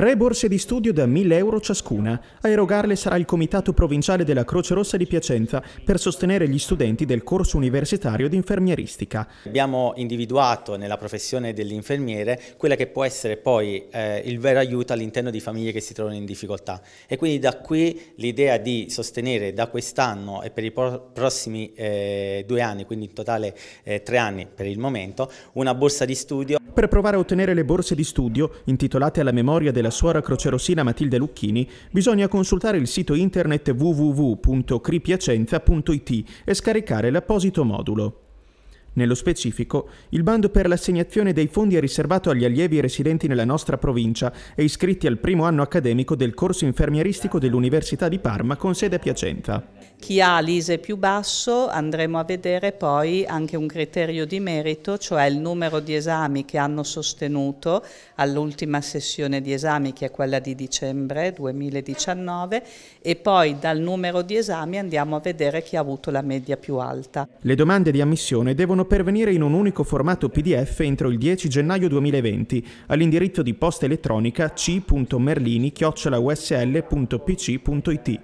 Tre borse di studio da 1000 euro ciascuna. A erogarle sarà il Comitato Provinciale della Croce Rossa di Piacenza per sostenere gli studenti del corso universitario di infermieristica. Abbiamo individuato nella professione dell'infermiere quella che può essere poi eh, il vero aiuto all'interno di famiglie che si trovano in difficoltà e quindi da qui l'idea di sostenere da quest'anno e per i prossimi eh, due anni, quindi in totale eh, tre anni per il momento, una borsa di studio per provare a ottenere le borse di studio intitolate alla memoria della suora crocerossina Matilde Lucchini, bisogna consultare il sito internet www.cripiacenza.it e scaricare l'apposito modulo. Nello specifico, il bando per l'assegnazione dei fondi è riservato agli allievi residenti nella nostra provincia e iscritti al primo anno accademico del corso infermieristico dell'Università di Parma con sede a Piacenza. Chi ha l'ISE più basso andremo a vedere poi anche un criterio di merito, cioè il numero di esami che hanno sostenuto all'ultima sessione di esami che è quella di dicembre 2019 e poi dal numero di esami andiamo a vedere chi ha avuto la media più alta. Le domande di ammissione devono pervenire in un unico formato PDF entro il 10 gennaio 2020 all'indirizzo di posta elettronica c.merlini-usl.pc.it.